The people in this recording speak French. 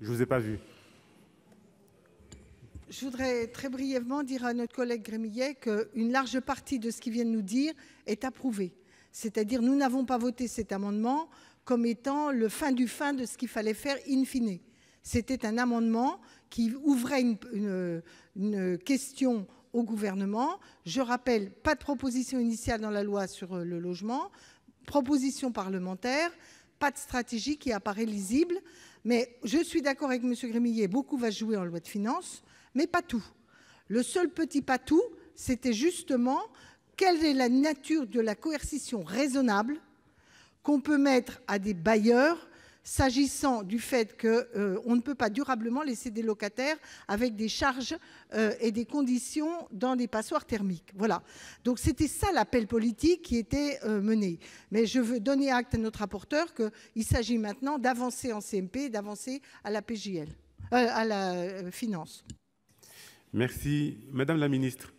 Je vous ai pas vu. Je voudrais très brièvement dire à notre collègue Grémillet qu'une large partie de ce qu'il vient de nous dire est approuvée. C'est-à-dire, nous n'avons pas voté cet amendement comme étant le fin du fin de ce qu'il fallait faire in fine. C'était un amendement qui ouvrait une, une, question au gouvernement. Je rappelle, pas de proposition initiale dans la loi sur euh, le logement, proposition parlementaire, pas de stratégie qui apparaît lisible. Mais je suis d'accord avec M. Grémillier, beaucoup va jouer en loi de finances, mais pas tout. Le seul petit pas tout, c'était justement quelle est la nature de la coercition raisonnable qu'on peut mettre à des bailleurs s'agissant du fait qu'on euh, ne peut pas durablement laisser des locataires avec des charges euh, et des conditions dans des passoires thermiques. Voilà. Donc c'était ça l'appel politique qui était euh, mené. Mais je veux donner acte à notre rapporteur qu'il s'agit maintenant d'avancer en CMP, d'avancer à la PJL, à la finance. Merci. Madame la ministre.